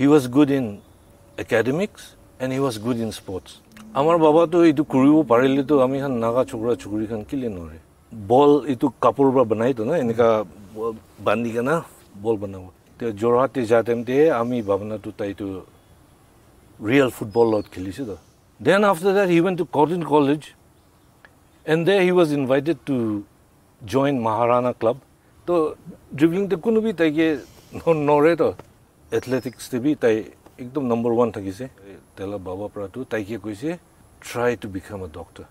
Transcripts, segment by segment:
He was good in academics and he was good in sports আমাৰ বাবাটো এইটো কৰিব পাৰিলেতো আমি এখন নাগা চুকুৰা চুকুৰিখন কেলে নোৱাৰে বল এইটো কাপোৰ পৰা বনাইতো ন এনেকুৱা বান্ধি কেনে বল বনাব তেওঁ যোৰহাটে যা টাইমতে আমি ভাৱনাটো তাইটো ৰিয়েল ফুটবলত খেলিছিলোঁ দেন আফটাৰ দেট হি ৱেন to Cotton College and then he was invited to join Maharana club তো ড্ৰিবলিংটো কোনোবি তাইকে নৰেতো এথলেটিক্সতে বি তাই একদম নম্বৰ ওৱান থাকিছে তেলা বাবা পৰাটো তাইকে কৈছে try to become a doctor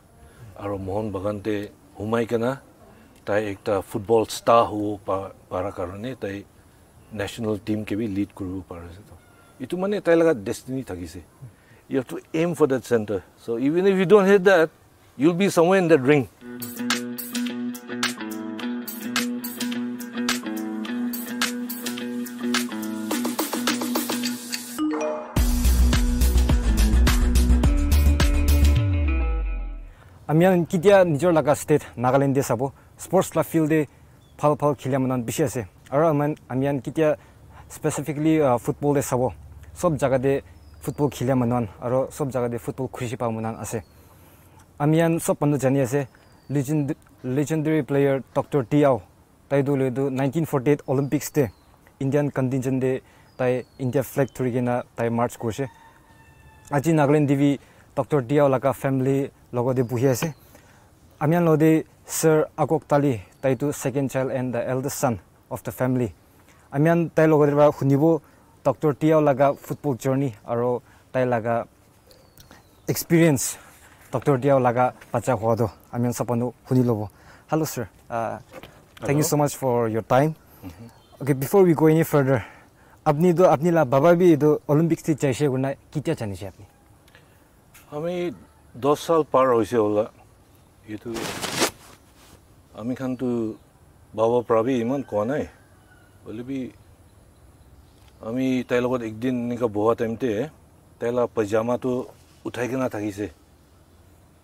আৰু মোহন বাগানতে সোমাই কেনা তাই এটা ফুটবল ষ্টাৰ হ'ব পাৰাৰ কাৰণে তাই নেশ্যনেল টীমকে বি লিড কৰিব পাৰিছে এইটো মানে তাইৰ লগত ডেষ্টিনি থাকিছে you have to aim for that centre so' even if you don't have that you'll be somewhere in that drink আমি কেতিয়া নিজৰ লগা ষ্টেট নাগালেণ্ডে চাব স্পৰ্টছ ক্লাব ফিল্ডে ভাল ভাল খেলা মানে বেছি আছে আৰু আমি আমি কেতিয়া স্পেচিফিকেলি ফুটবলে চাব চব জেগাতে ফুটবল খেলা মানুহ আৰু চব জেগাতে ফুটবল খুচি পাওঁ মানুহ আছে আমি চব মানুহ জানি আছে legend legendary player doctor T Ao তাইটো লৈ nineteen forty eight the Indian the' তাই ইণ্ডিয়া ফ্লেগ ধৰি কিনে তাই মাৰ্চ কৰিছে আজি নাগালেণ্ড দেৱী ডক্টৰ টি আও লগা ফেমিলি লগতে বহি আছে আমি লগতে ছাৰ আকক তালি তাইটো second child and the eldest son of the family আমি তাইৰ লগতে পৰা শুনিব ডক্টৰ টিয়াও লগা ফুটবল জাৰ্ণি আৰু তাই লগা এক্সপিৰিয়েঞ্চ ডক্টৰ টিয়াও লগা বাচ্চা হোৱাটো আমি চাপানো শুনি ল'ব hello' sir thank you so' much for your time okay before we go' any further আপুনি এইটো আপুনি বাবা বি এইটো অলিম্পিকছ চাইছে কোনোবাই কেতিয়া জানিছে আপুনি আমি দহ চাল পাৰ হৈছে হ'লে এইটো আমি খানটো ভাব পাৰাবি ইমান কোৱা নাই অলপি আমি তাইৰ লগত একদিন এনেকুৱা বহা টাইমতে তাইলা পাইজামাটো উঠাই কিনা থাকিছে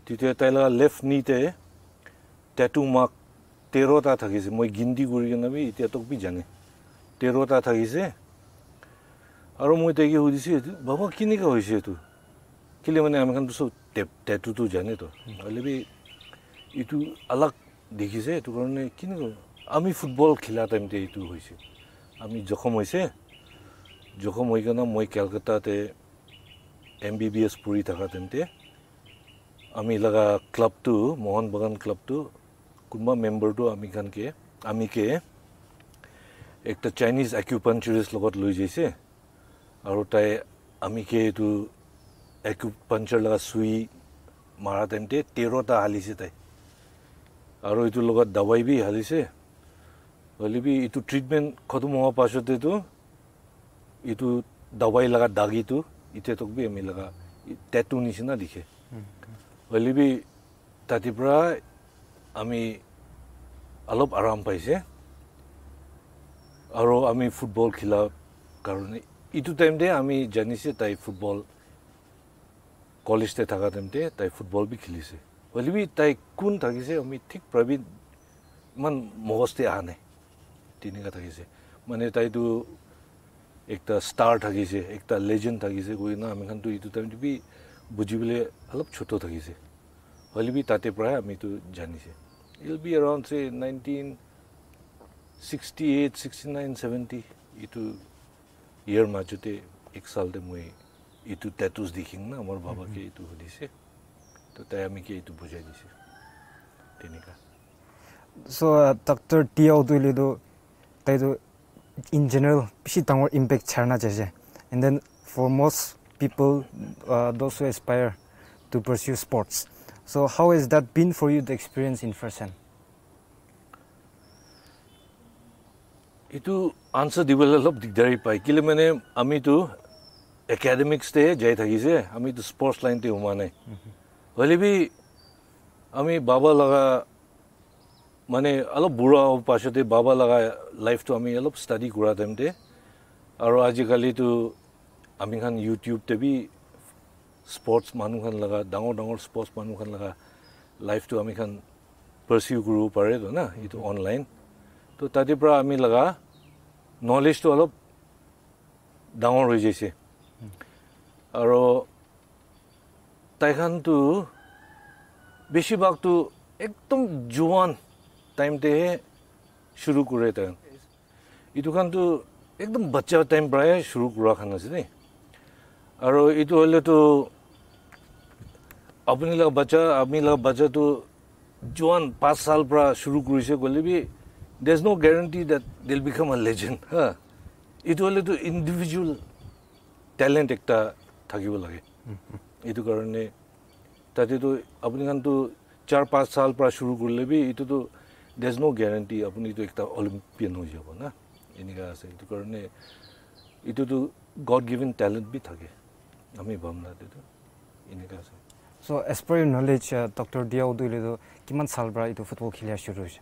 তেতিয়া তাইলা লেফ্ট নিতে টেটু মাক তেৰটা থাকিছে মই গিন্তি কৰি কিনে আমি এতিয়া তোক বি জানে তেৰটা থাকিছে আৰু মই তাইকে সুধিছোঁ এইটো বাবা কেনেকুৱা হৈছে এইটো কেলৈ মানে আমি আমিখানটো চব টেটুটো জানেতো হ'লে বি এইটো আলাক দেখিছে এইটো কাৰণে কেনেকৈ আমি ফুটবল খেলা টাইমতে এইটো হৈছে আমি জখম হৈছে জখম হৈ কিনে মই কেলকাতাতে এম বি বি এছ পঢ়ি থকা টাইমতে আমি লগা ক্লাবটো মোহন বাগান ক্লাবটো কোনোবা মেম্বাৰটো আমি কাৰণকে আমিকে একটা চাইনিজ একুপাঞ্চাৰিছ লগত লৈ যাইছে আৰু তাই আমিকে এইটো একুপাঞ্চাৰ লগা চুই মৰা টাইমতে তেৰটা হালিছে তাই আৰু এইটোৰ লগত দাৱাই বি হালিছে হলিবি এইটো ট্ৰিটমেণ্ট খতম হোৱাৰ পাছতেতো এইটো দাৱাই লগা দাগিটো এতিয়া তোক বি আমি লগা টেটু নিচিনা দিছে হলিবি তাতে পৰা আমি অলপ আৰাম পাইছে আৰু আমি ফুটবল খেলাৰ কাৰণে এইটো টাইমতে আমি জানিছে তাই ফুটবল কলেজতে থকা টাইমতে তাই ফুটবল বি খেলিছে হ'লে বি তাই কোন থাকিছে আমি ঠিক প্ৰবীণ ইমান মগজতে অহা নাই তেনেকুৱা থাকিছে মানে তাইতো একটা ষ্টাৰ থাকিছে একটা লেজেণ্ড থাকিছে গৈ না আমিখানতো এইটো টাইমটো বি বুজিবলৈ অলপ ছোট থাকিছে হ'লে বি তাতে পৰাই আমিতো জানিছে it'll be around say nineteen sixty eight sixty nine seventy এইটো ইয়াৰ মাজতে এক চালতে মই এইটো টেটুজ দেখিম না আমাৰ বাবাকে এইটো সুধিছে তো তাই আমি কি এইটো বুজাই দিছে তেনেকুৱা চ' ডক্টৰ টি অ' দুইলিটো তাইতো ইন জেনেৰেল বেছি ডাঙৰ ইম্পেক্ট চাৰনা যায় and then for most people those who aspire to pursue sports so' how is that been for you the experience in person এইটো আনচাৰ দিবলৈ অলপ দিগদাৰী পায় কেলৈ মানে আমিতো একাডেমিক ষ্টে যাই থাকিছে আমি তো স্পৰ্টছ লাইনতে সোমোৱা নাই হ'লে বি আমি বাবা লগা মানে অলপ বুঢ়া হ'ব পাছতে বাবা লগা লাইফটো আমি অলপ ষ্টাডি কৰা টাইমতে আৰু আজিকালিতো আমি খান ইউটিউবতে বি স্পৰ্টছ মানুহখন লগা ডাঙৰ ডাঙৰ স্পৰ্টছ মানুহখন লগা লাইফটো আমি খান পাৰ্চিউ কৰিব পাৰেতো না এইটো অনলাইন তো তাতে পৰা আমি লগা নলেজটো অলপ ডাঙৰ হৈ যাইছে আৰু তাইখানটো বেছিভাগটো একদম জোৱান টাইমতেহে চুৰু কৰে তাইখন এইটো খানটো একদম বাচ্চা টাইম প্ৰায়ে চুৰু কৰা খান আছে দেই আৰু এইটো হ'লেতো আপুনি লগা বাচ্চা আমি লগা বাচ্চাটো জোৱান পাঁচ চালৰ পৰা চুৰু কৰিছে গ'লে be there is no' guarantee that they'll become a legend হা এইটো হ'লেতো ইণ্ডিভিজুৱেল টেলেণ্ট এটা থাকিব লাগে এইটো কাৰণে তাতেতো আপুনি কাৰণতো চাৰ পাঁচ চাল পৰা চুৰু কৰিলে বি এইটোতো দেৰ ন' গেৰেণ্টি আপুনি এইটো এটা অলিম্পিয়ান হৈ যাব না এনেকুৱা আছে এইটো কাৰণে এইটোতো গড গিভেন টেলেণ্ট বি থাকে আমি ভাবো না এইটো এনেকুৱা আছে so' as per you knowledge doctor দিয়া উদুলিটো কিমান চাল পৰা এইটো ফুটবল খেলি চুৰু হৈছে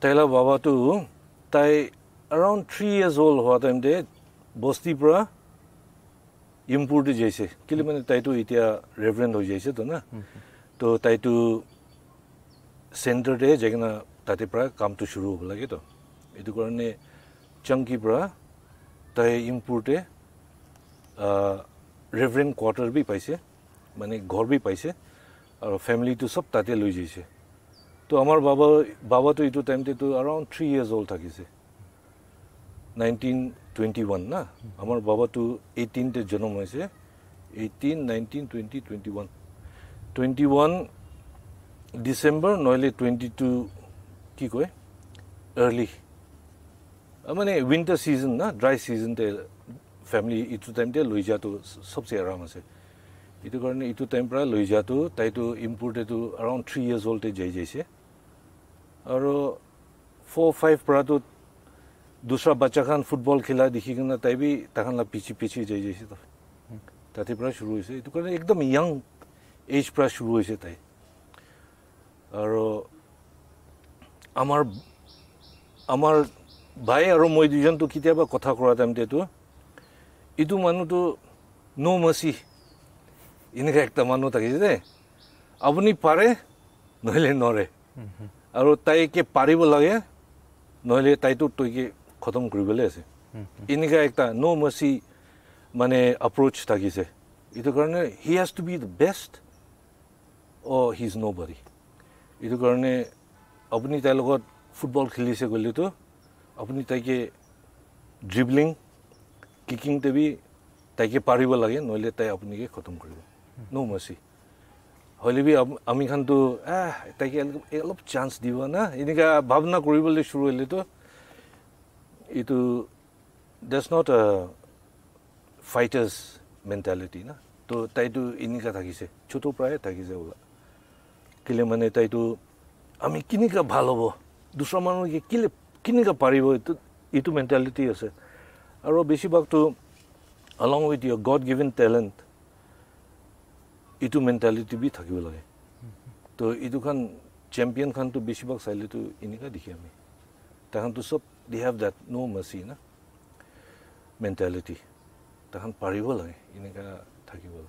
তাইলা বাবাটো তাই এৰাউণ্ড থ্ৰী ইয়াৰ্ছ অল্ড হোৱা টাইমতে বস্তিৰ পৰা ইম্পৰ্টো যাইছে কেলে মানে তাইতো এতিয়া ৰেভৰেণ্ট হৈ যাইছে তো না তো তাইতো চেণ্টাৰতে জেগা তাতে পৰা কামটো চুৰু হ'ব লাগে তো এইটো কাৰণে চাংকিৰ পৰা তাই ইম্পৰ্টে ৰেভৰেণ্ট কোৱাৰ্টাৰ বি পাইছে মানে ঘৰ বি পাইছে আৰু ফেমিলিটো চব তাতে লৈ যাইছে তো আমাৰ বাবা বাবাটো এইটো টাইমতেতো আৰাউণ্ড থ্ৰী ইয়েৰ্ছ অল্ড থাকিছে নাইনটিন টুৱেণ্টি ওৱান না আমাৰ বাবাটো এইটিনতে জনম হৈছে eighteen nineteen twenty twenty one twenty one December নহ'লে টুৱেণ্টি টু কি কয় আৰ্লি মানে উইণ্টাৰ ছিজন না ড্ৰাই ছিজনতে ফেমিলি ইটো টাইমতে লৈ যোৱাটো চবচে আৰাম আছে এইটো কাৰণে ইটো টাইম পৰা লৈ যোৱাটো তাইটো ইম্পৰ্টেটো আৰাউণ্ড থ্ৰী ইয়াৰ্ছ অল্ডে যাই যাইছে আৰু ফ'ৰ ফাইভ পৰাটো দূসৰা বাচ্চা খান ফুটবল খেলা দেখি কিনে তাই বি তাহান পিচি পিচি যাই যাইছে তাতে পৰা শুৰু হৈছে এইটো কাৰণে একদম ইয়াং এজ পৰা শুৰু হৈছে তাই আৰু আমাৰ আমাৰ ভাই আৰু মই দুজনটো কেতিয়াবা কথা কৰা টাইমতেতো এইটো মানুহটো নো মাচি এনেকুৱা একটা মানুহ থাকিছে দে আপুনি পাৰে নহ'লে নৰে আৰু তাইকে পাৰিব লাগে নহ'লে তাইটো তৈকে খতম কৰিবলৈ আছে এনেকুৱা এটা ন' মাচি মানে এপ্ৰ'চ থাকিছে এইটো কাৰণে he has to be the best oh' he is nobody এইটো কাৰণে আপুনি তাইৰ লগত ফুটবল খেলিছে গ'লেতো আপুনি তাইকে ড্ৰিবলিং কিকিং টেবি তাইকে পাৰিব লাগে নহ'লে তাই আপুনিকে খতম কৰিব ন' মাচি হ'লে বি আমিখানটো এহ তাইকে অলপ চান্স দিব না এনেকুৱা ভাৱনা কৰিবলৈ চুৰ হ'লেতো itu there's not a fighters mentality na to tai tu ini ka thaki se chuto pray thaki se ula kile mane tai tu ami kini ka bhalo bo dusra manu ke kile kini ka paribo itu itu mentality ase aro beshi bhag tu along with your god given talent itu mentality bi thakibo lage to itu kan champion khan tu beshi bhag sailitu ini ka dikhi ami তাহান তো চব they have that no mercy na mentality tahan parivo lai ini ka thakibo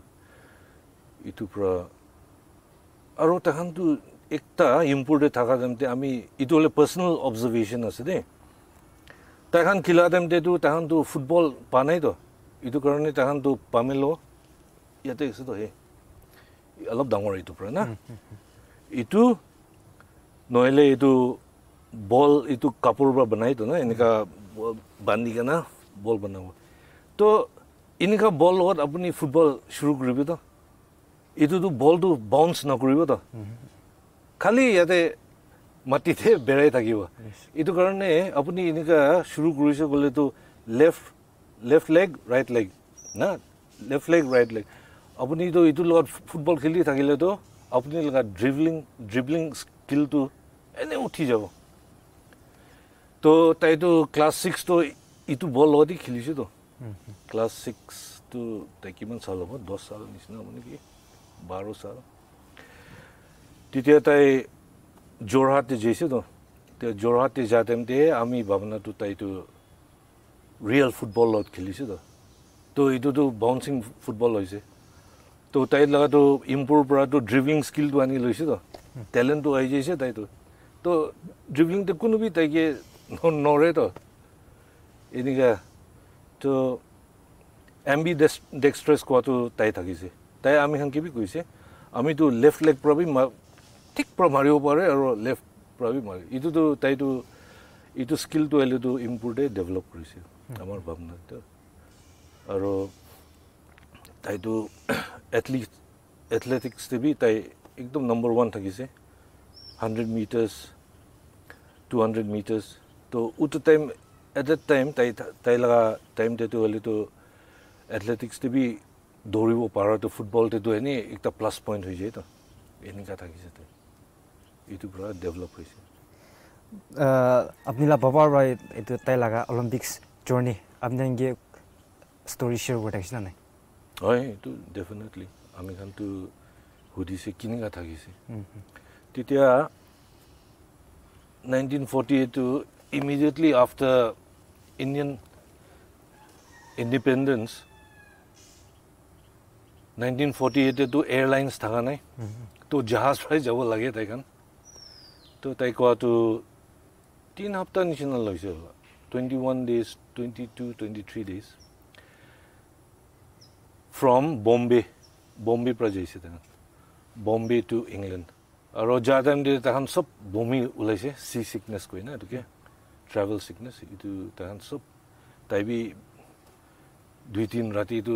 itu pra aro tahan tu ekta important thaka jamte ami itu le personal observation ase de tahan khila dem de tu tahan tu football panai to itu karone tahan tu pamelo yate ese to he alab dangor itu pra na itu noile itu বল এইটো কাপোৰৰ পৰা বনায়তো ন এনেকুৱা বান্ধি কেনে বল বনাব তো এনেকুৱা বল লগত আপুনি ফুটবল শুৰু কৰিবতো এইটোতো বলটো বাউন্স নকৰিবতো খালি ইয়াতে মাটিতহে বেৰাই থাকিব এইটো কাৰণে আপুনি এনেকুৱা শুৰু কৰিছে ক'লেতো left left leg right leg না লেফ্ট লেগ ৰাইট লেগ আপুনিতো এইটোৰ লগত ফুটবল খেলি থাকিলেতো আপুনি লগা ড্ৰিবলিং ড্ৰিবলিং স্কিলটো এনে উঠি যাব তো তাইতো ক্লাছ ছিক্সটো ইটো বল লগতে খেলিছোঁতো ক্লাছ ছিক্সটো তাই কিমান চাল হ'ব দহ চাল নিচিনা হ'ব নেকি বাৰ চাল তেতিয়া তাই যোৰহাটে যাইছেতো তেতিয়া যোৰহাটে যোৱা টাইমতে আমি ভাৱনাটো তাইতো ৰিয়েল ফুটবল লগত খেলিছেতো তো এইটোতো বাউন্সিং ফুটবল হৈছে তো তাইৰ লগতো ইম্প্ৰুভ পৰাতো ড্ৰিভিং স্কিলটো আনি লৈছেতো টেলেণ্টটো আহি যাইছে তাইতো তো ড্ৰিভিংটো কোনোবি তাইকে নৰেতো এনেকৈ তো এম্বি ডেক্সট্ৰেছ কোৱাটো তাই থাকিছে তাই আমি হেন কিবি কৈছে আমিতো লেফ্ট লেগ পৰা বি ঠিক পৰা মাৰিব পাৰে আৰু লেফ্ট পৰা বি মাৰি ইটোতো তাইতো এইটো স্কিলটো আহিলেতো ইম্প্ৰুভে ডেভেলপ কৰিছে আমাৰ ভাৱনাত আৰু তাইতো এথলিট এথলেটিক্সতে বি তাই একদম নম্বৰ ওৱান থাকিছে hundred metres two hundred metres তো উটো টাইম এট দ্যাট টাইম তাই তাই লগা টাইমতেতো হ'লেতো এথলেটিক্সতে বি দৌৰিব পাৰ তো ফুটবলতেতো এনেই এটা প্লাছ পইণ্ট হৈ যায়তো এনেকুৱা থাকিছে তাই এইটোৰ পৰা ডেভেলপ হৈছে আপুনি লাভ ভবাৰ পৰা এইটো তাই লগা অলিম্পিকছ জাৰ্ণি আপুনি এনেকৈ ষ্টৰি শ্বেয়াৰ কৰি থাকিছিলে নাই হয় এইটো ডেফিনেটলি আমি খানটো সুধিছে কেনেকুৱা থাকিছে তেতিয়া নাইনটিন ফৰ্টি এইটো immediately after Indian independence, 1948তো এয়াৰলাইন্স থকা নাই তো জাহাজ পাই যাব লাগে তাইখন তো তাই কোৱাটো তিনি সপ্তাহ নিচিনা লৈছে twenty one days twenty two twenty three days from Bombay Bombay পৰা যাইছে তেখেত বম্বে টু ইংলেণ্ড আৰু যাৰ টাইম দিয়ে তাহান চব বমি ওলাইছে চি ছিকনেছ কৰি না এইটোকে ট্ৰেভেল ছিকনেছ এইটো তেহেঁত চব তাইবি দুই তিন ৰাতি এইটো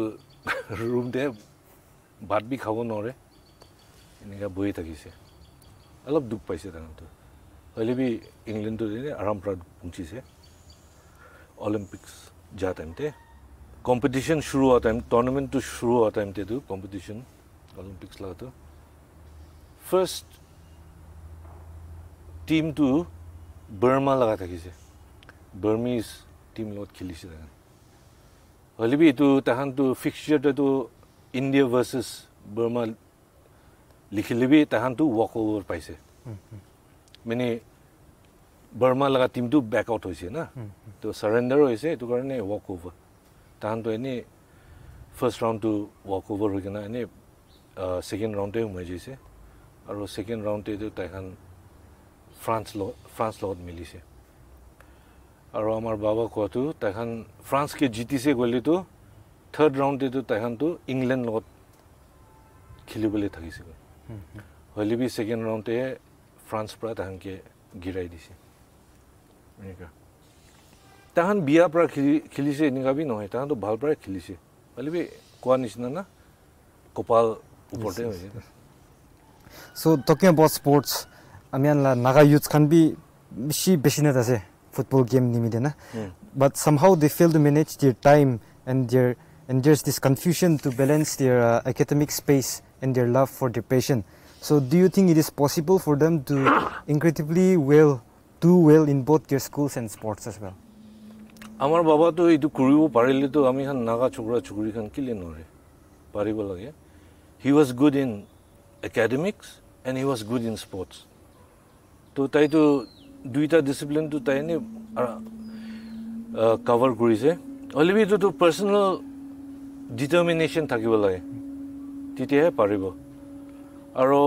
ৰুমতে ভাত বি খাব নোৱাৰে এনেকৈ বহি থাকিছে অলপ দুখ পাইছে তেহেঁতো হ'লে বি ইংলেণ্ডত এনেই আৰাম পৰা পুঁচিছে অলিম্পিকছ যোৱা টাইমতে কম্পিটিশ্যন শুৰু হোৱা টাইম টুৰ্ণামেণ্টটো শুৰু হোৱা টাইমতেতো কম্পিটিশ্যন অলিম্পিকছ লগাটো ফাৰ্ষ্ট টীমটো বৰ্মা লগা থাকিছে বাৰ্মিজ টীমৰ লগত খেলিছে তাহান হ'লে বি এইটো তাহানটো ফিক্সাৰটো এইটো ইণ্ডিয়া ভাৰ্চেছ বাৰ্মা লিখিলে বি তাহানটো ৱাক অভাৰ পাইছে মানে বাৰ্মা লগা টীমটো বেক আউট হৈছে না তো চাৰেণ্ডাৰ হৈছে এইটো কাৰণে ৱাক অভাৰ তাহানটো এনেই ফাৰ্ষ্ট ৰাউণ্ডটো ৱাক অভাৰ হৈ কিনে এনেই ছেকেণ্ড ৰাউণ্ডে সোমাই যাইছে আৰু ছেকেণ্ড ৰাউণ্ডটো তাহান ফ্ৰান্স লগত ফ্ৰান্স লগত মিলিছে আৰো আমাৰ বাবা কটো তেখন ফ্ৰান্সকে জিতিছে গলিত থাৰ্ড ৰাউণ্ডতে তেখনতো ইংলেণ্ড লগত খেলিবলৈ থাকিছিল হুম হৈলবি সেকেন্ড ৰাউণ্ডতে ফ্ৰান্স প্ৰায় তেঁহঁকে গिराই দিছে এনিকাহ তেঁহঁ বিয়া পৰা খেলিছে এনিগা ବି নহয় তেঁহঁতো ভাল পাৰে খেলিছে ভালবি কোৱানিছ না না কোপাল ওপৰতে সো টোকেন বৰ স্পৰ্টছ আমিয়ানলা নাগা যুথ খান বি মিশি বশিনেত আছে football game nimidena. Mm. But somehow they fail to manage their time and their and there's this confusion to balance their uh, academic space and their love for their passion. So do you think it is possible for them to incredibly well do well in both their schools and sports as well? আমাৰ বাবাটো এইটো কৰিব পাৰিলেতো আমি এখন নাগা চকুৰা চকুৰিখন কেলৈ নোৱাৰে পাৰিব He was good in academics and he was good in sports. To তো to দুইটা ডিচিপ্লিনটো তাই এনেই কভাৰ কৰিছে অলিবিটোতো পাৰ্চনেল ডিটাৰমিনেশ্যন থাকিব লাগে তেতিয়াহে পাৰিব আৰু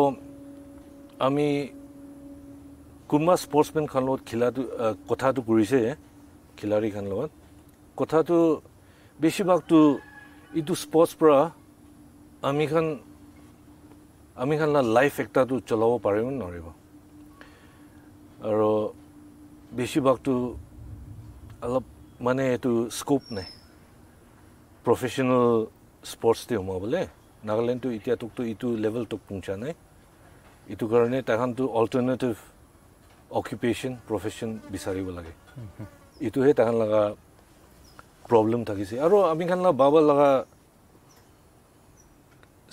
আমি কোনোবা স্পৰ্টছমেনখনৰ লগত খেলাটো কথাটো কৰিছে খিলাৰীখনৰ লগত কথাটো বেছিভাগটো ইটো স্পৰ্টছ পৰা আমিখন আমিখন লাইফ এটাটো চলাব পাৰিম নোৱাৰিব আৰু বেছিভাগটো অলপ মানে এইটো স্কোপ নাই প্ৰফেশ্যনেল স্পৰ্টছতে সোমাবলৈ নাগালেণ্ডটো এতিয়া তোকতো ইটো লেভেলটোক পুঞ্চা নাই এইটো কাৰণে তাহানটো অল্টাৰনেটিভ অকিউপেশ্যন প্ৰফেশ্যন বিচাৰিব লাগে এইটোহে তাহান লগা প্ৰব্লেম থাকিছে আৰু আমি খান বাব লগা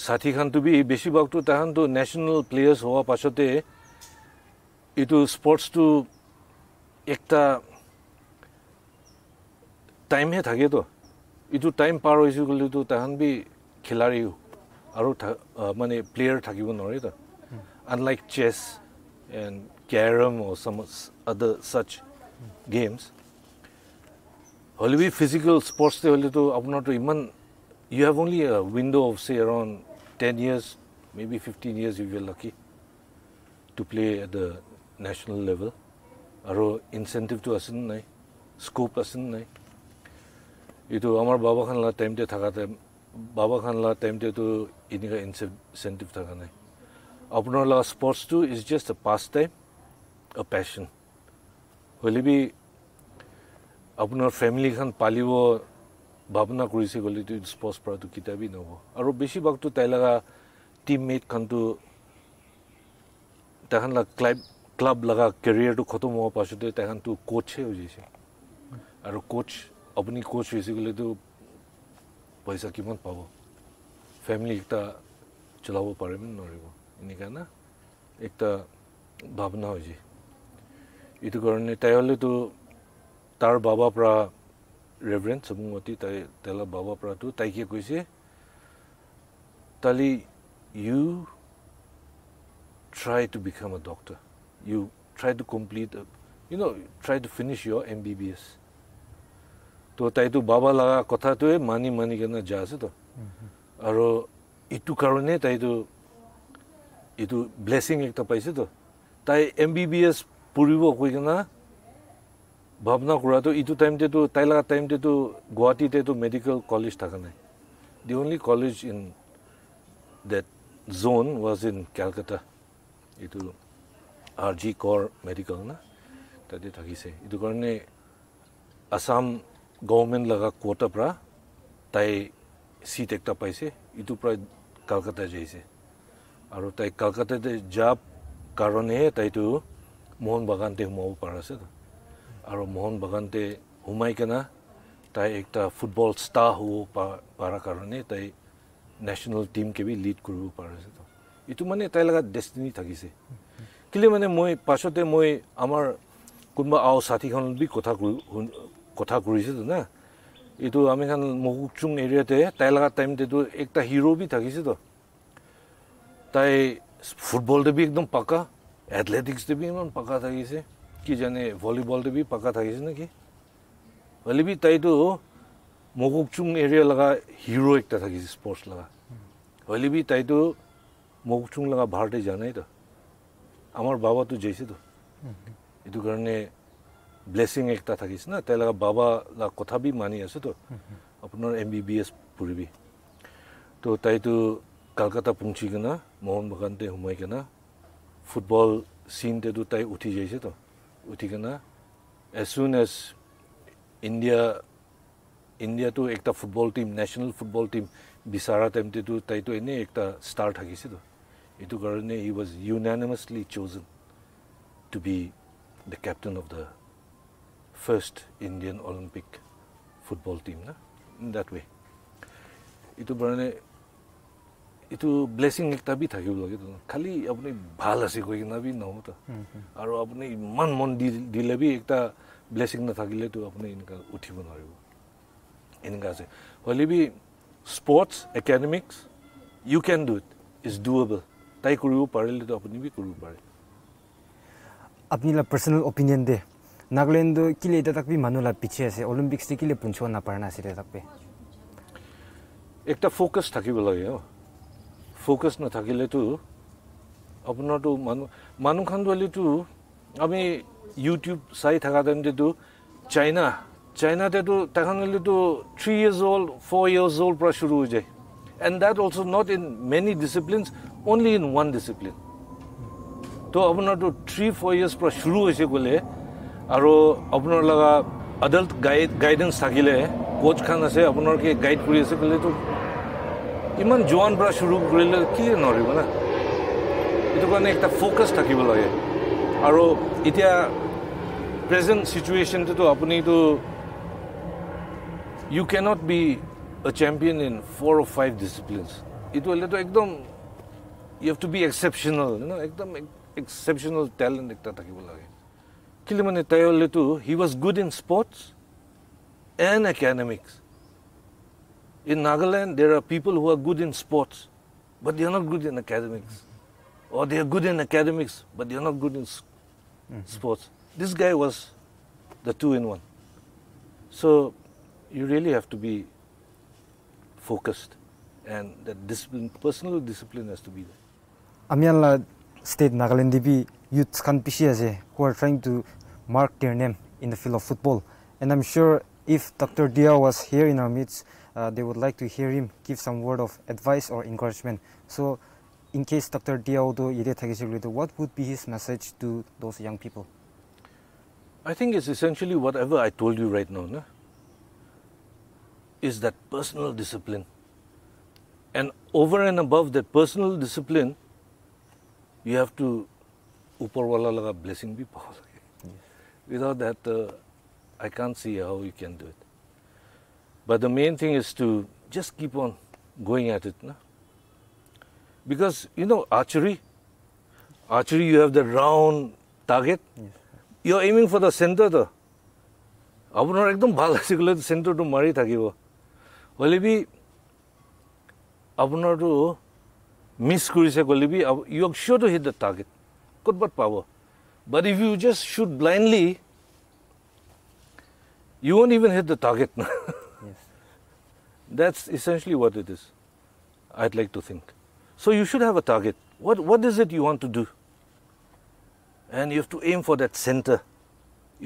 ছাঠিখানটো বি বেছিভাগটো তাহানটো নেশ্যনেল প্লেয়াৰ্ছ হোৱাৰ পাছতে এইটো স্পৰ্টছটো একটা টাইমহে থাকেতো ইটো টাইম পাৰ হৈছে বুলিতো তাহান বি খেলাৰী আৰু মানে প্লেয়াৰ থাকিব নোৱাৰিতো unlike chess and carrom other such games হ'লে বি ফিজিকেল স্পৰ্টছতে হ'লেতো আপোনাৰতো ইমান you have only window' of see around ten years maybe fifteen years you well lucky to play at the national level আৰু ইনচেণ্টিভটো আছিল নাই স্কোপ আছিল নাই এইটো আমাৰ বাবা খানলা টাইমতে থকাতে বাবা খানলা টাইমতেতো এনেকুৱা ইনচেণ্টিভ থকা নাই আপোনাৰ লগত স্পৰ্টছটো is just a pastime a passion হ'লে বি আপোনাৰ ফেমিলিখন পালিব ভাৱনা কৰিছে গ'লেতো স্পৰ্টছ পৰাটো কেতিয়াবই নহ'ব আৰু বেছিভাগটো তাইলগা টীম মেটখনটো তেখেতলাক ক্লাইব ক্লাব লগা কেৰিয়াৰটো খতম হোৱাৰ পাছতে তেখেনটো কোচহে হৈ যাইছে আৰু কোচ আপুনি কোচ হৈছে গ'লেতো পইচা কিমান পাব ফেমিলি এটা চলাব পাৰিম নোৱাৰিব এনেকুৱা না এটা ভাৱনা হৈছে এইটো কাৰণে তাই হ'লেতো তাৰ বাবাৰ পৰা ৰেভৰেণ্ট চবুমতী তাই তেলা বাবা পৰাটো তাইকে কৈছে তালি you try to become a doctor you try to complete, a, you know, try to finish your MBBS. তো তাইতো বাবা লগা কথাটোৱে মানি মানি কেনে যা আছেতো আৰু এইটো কাৰণে তাইতো এইটো ব্লেছিং এটা পাইছেতো তাই এম বি বি এছ পঢ়িব কৈ কিনা ভাৱনা কৰাটো এইটো টাইমতেতো তাই লগা টাইমতেতো গুৱাহাটীতেতো মেডিকেল কলেজ থকা নাই the only college in that zone was in Calcutta এইটো আৰ জি কৰ মেডিকেল না তাতে থাকিছে এইটো কাৰণে আসাম গভৰ্ণমেণ্ট লগা কোৱাটাৰ পৰা তাই ছিট এটা পাইছে এইটো পৰাই কলকাতা যাইছে আৰু তাই কলকাতাতে যাব কাৰণেহে তাইতো মোহন বাগানতে সোমাব পৰা আছে আৰু মোহন বাগানতে সোমাই কেনে তাই এটা ফুটবল ষ্টাৰ হ'ব পৰা কাৰণে তাই নেশ্যনেল টীম কেবি লিড কৰিব পৰা আছে এইটো মানে তাইৰ লগা ডেষ্টিনি থাকিছে কিলে মানে মই পাছতে মই আমাৰ কোনোবা আও ছাতিখন বি কথা কথা কৰিছিলোঁ না এইটো আমি খান মহুকচুং এৰিয়াতে তাই লগা টাইমতেতো একটা হিৰো বি থাকিছেতো তাই ফুটবলতে বি একদম পাকা এথলেটিক্সতে বি ইমান পাকা থাকিছে কি জানে ভলীবলতে বি পাকা থাকিছে নেকি হলি বি তাইতো মহুকচুং এৰিয়া লগা হিৰো একটা থাকিছে স্পৰ্টছ লগা হ'লে বি তাইতো মহুকচুং লগা ভাৰতে জানেইতো আমাৰ বাবাটো জীয়াইছেতো এইটো কাৰণে ব্লেছিং এটা থাকিছে না তাই লগা বাবা লগ কথা বি মানি আছেতো আপোনাৰ এম বি বি এছ পঢ়িবি তো তাইতো কলকাতা পুঞ্চি কিনা মোহন বাগানতে সোমাই কিনা ফুটবল চিনতেতো তাই উঠি যাইছেতো উঠি কিনা এজ চুন এজ ইণ্ডিয়া ইণ্ডিয়াটো একটা football team national football team বিচৰা টাইমতেতো তাইতো এনেই এটা ষ্টাৰ থাকিছেতো এইটো কাৰণে he was unanimously chosen to be the captain of the first Indian Olympic football team না ইন ডেট ৱে এইটো কাৰণে এইটো ব্লেচিং এটা বি থাকিব লাগে খালি আপুনি ভাল আছে কৈ কিনে বি নহ'ব আৰু আপুনি ইমান মন দি দিলে বি এটা ব্লেছিং নাথাকিলেতো আপুনি এনেকুৱা উঠিব নোৱাৰিব এনেকুৱা আছে হ'লে বি sports academics you can do it is doable তাই কৰিব পাৰিলেতো আপুনি বি কৰিব পাৰে আপুনি পাৰ্চনেল অপিনিয়ন দে নাগালেণ্ড কিলে এতিয়া তাক বি মানুহ লাভ পিছিয়ে আছে অলিম্পিকছে কিলে পুঞ্চিব নাপাৰা নাছিলে তাকে এটা ফ'কাছ থাকিব লাগে ফ'কাছ নাথাকিলেতো আপোনাৰতো মানুহ মানুহখন দোৱালীটো আমি ইউটিউব চাই থকা টাইমতেতো চাইনা চাইনাতেতো তেখেতলৈতো three years old four years older পৰা শুৰু হৈ যায় and that also not in many disciplines, only in one discipline. তো আপোনাৰতো থ্ৰী ফ'ৰ ইয়াৰ্ছ পৰা শুৰু হৈছে ক'লে আৰু আপোনাৰ লগা আডাল্ট গাইড গাইডেঞ্চ থাকিলে কোচখন আছে আপোনাৰ কি গাইড কৰি আছে ক'লেতো ইমান জোৱান পৰা শুৰু কৰিলে কি নোৱাৰিব না সেইটো কাৰণে এটা ফ'কাছ থাকিব লাগে আৰু এতিয়া প্ৰেজেণ্ট চিটুৱেশ্যনটোতো আপুনিতো you cannot be a champion in four or five disciplines itu হলে let You have to be exceptional. You know, ekdom একদম এক্সেপশনাল ট্যালেন্ট একটা থাকিব লাগে কিন্তু He was good in sports and academics. In Nagaland, there are people who are good in sports, but they are not good in academics. Or they are good in academics, but they are not good in mm-hmm. sports. This guy was the two in one. So you really have to be focused and that discipline, personal discipline has to be there. Amianla State Nagaland DB youths can be who are trying to mark their name in the field of football. And I'm sure if Dr. Dia was here in our midst, uh, they would like to hear him give some word of advice or encouragement. So in case Dr. Dia Odo Ide Tageshiglito, what would be his message to those young people? I think it's essentially whatever I told you right now. No? is that personal discipline. And over and above that personal discipline, you have to uparwala laga blessing bhi paho yes. Without that, uh, I can't see how you can do it. But the main thing is to just keep on going at it. Na? Because, you know, archery, archery you have the round target. Yes. You're aiming for the center though. আপোনাৰ একদম ভাল আছিগুলো চেণ্টাৰটো মাৰি থাকিব কলিবি আপোনাৰটো miss কৰিছে গলিবি you are sure to hit the target ক'ত but পাব but if you just shoot blindly you won't even hit the target no that's essentially what it is I'd like to think so' you should have a target what what is it you ৱান to do and you have to aim for that centre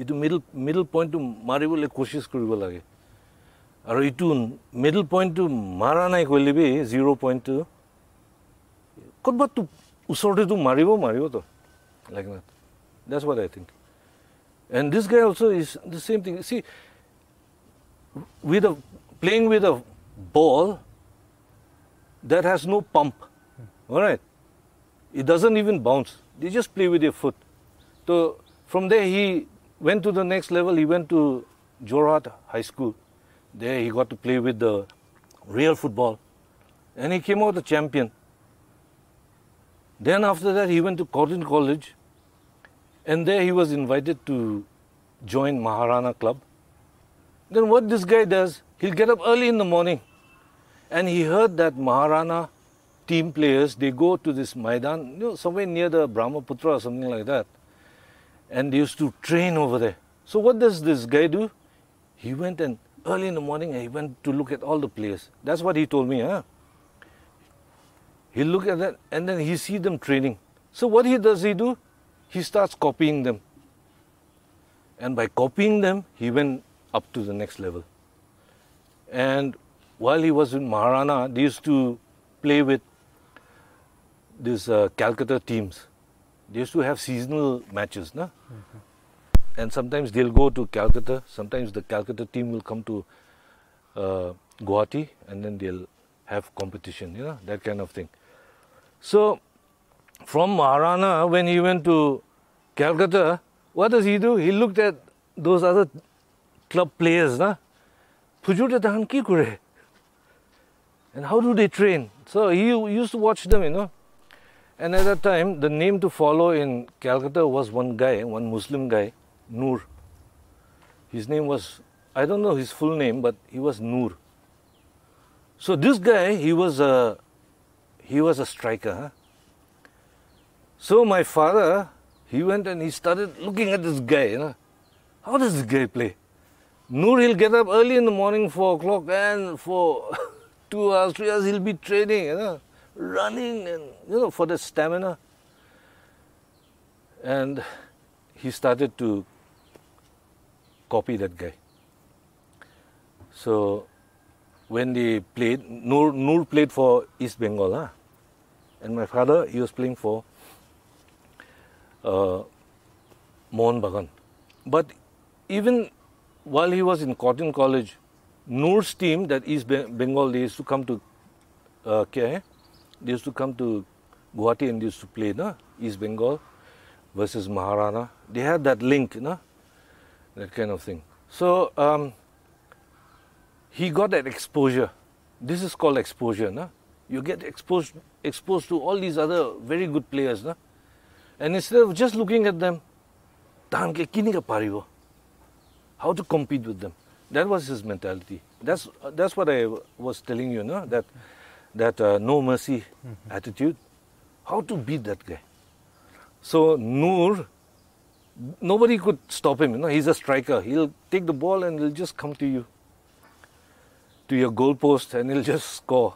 ইটো middle middle পইণ্টটো মাৰিবলৈ coaches কৰিব লাগে আৰু এইটো middle পইণ্টটো মাৰা নাই কৰিলেবি জিৰ' পইণ্টটো ক'ৰবাতো ওচৰতেতো মাৰিব মাৰিব তো লাইক নাট that's watt I think and this গাই also' is the same thing C with a playing with a ball that has no' pump right it doesn't even bounce De just play with a foot তো from দে হি ৱেন to the next level হি ৱেন two Jorhat high school there he got to play with the real football. And he came out a champion. Then after that, he went to Cotton College. And there he was invited to join Maharana Club. Then what this guy does, he'll get up early in the morning. And he heard that Maharana team players, they go to this Maidan, you know, somewhere near the Brahmaputra or something like that. And they used to train over there. So what does this guy do? He went and Early in the morning, he went to look at all the players. That's what he told me. Huh? He looked at that and then he see them training. So what he does, he do? He starts copying them. And by copying them, he went up to the next level. And while he was in Maharana, they used to play with these uh, Calcutta teams. They used to have seasonal matches. Na? Mm -hmm and sometimes they'll go to Calcutta. Sometimes the Calcutta team will come to uh, Guwahati and then they'll have competition, you know, that kind of thing. So from Maharana, when he went to Calcutta, what does he do? He looked at those other club players, na? Pujurta tahan ki kure? And how do they train? So he used to watch them, you know. And at that time, the name to follow in Calcutta was one guy, one Muslim guy, Noor. His name was, I don't know his full name, but he was Noor. So this guy, he was a, he was a striker. Huh? So my father, he went and he started looking at this guy, you know. How does this guy play? Noor, he'll get up early in the morning, 4 o'clock, and for two hours, three hours, he'll be training, you know, running, and, you know, for the stamina. And he started to copy that guy. So when they played, Noor, Noor played for East Bengal, huh? and my father, he was playing for uh, Mohan Bagan. But even while he was in Cotton College, Noor's team, that East Bengal, they used to come to uh, they used to come to Guwahati and they used to play, no? East Bengal versus Maharana. They had that link, know that kind of thing. So um, he got that exposure. This is called exposure. Na? You get exposed, exposed to all these other very good players. Na? And instead of just looking at them, how to compete with them. That was his mentality. That's, that's what I was telling you, no? that, that uh, no mercy mm -hmm. attitude. How to beat that guy. So Noor nobody could stop him. You know, he's a striker. He'll take the ball and he'll just come to you, to your goalpost, and he'll just score.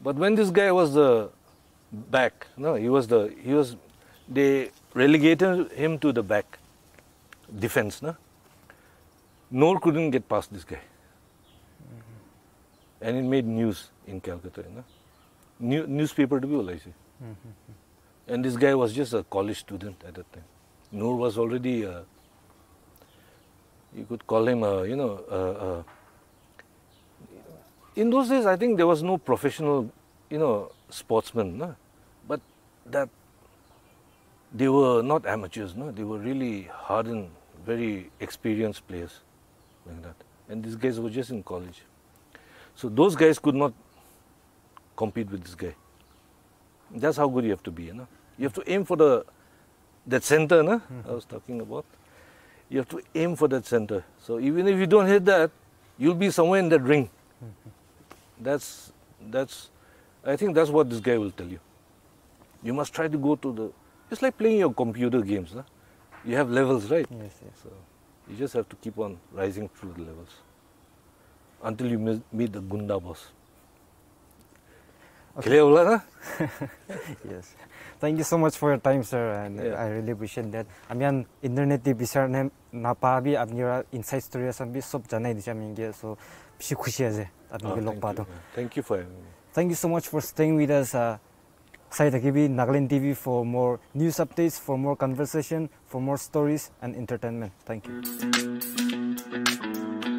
But when this guy was the back, you no, know, he was the he was they relegated him to the back defense. No, Noel couldn't get past this guy, mm-hmm. and it made news in Calcutta. You know? New, newspaper to be mm-hmm. And this guy was just a college student at that time. Noor was already, uh, you could call him, a, uh, you know, a, uh, a in those days, I think there was no professional, you know, sportsman, no? but that they were not amateurs, no? they were really hardened, very experienced players like that. And these guys were just in college. So those guys could not compete with this guy. That's how good you have to be, you know. You have to aim for the that center, no? Mm-hmm. I was talking about. You have to aim for that center. So even if you don't hit that, you'll be somewhere in that ring. Mm-hmm. That's that's. I think that's what this guy will tell you. You must try to go to the. It's like playing your computer games. No? You have levels, right? Yes, yes. So you just have to keep on rising through the levels until you meet the Gunda boss. Okay. Clear, Yes. Thank you so much for your time, sir, and yeah. I really appreciate that. Amian internet di bisar ne napabi abnira inside story asan bi sob janai di chaminge so bishi khushi ase ah, lok pa Thank you for having me. Thank you so much for staying with us. Uh, Saita Kibi, Nagaland TV for more news updates, for more conversation, for more stories and entertainment. Thank you.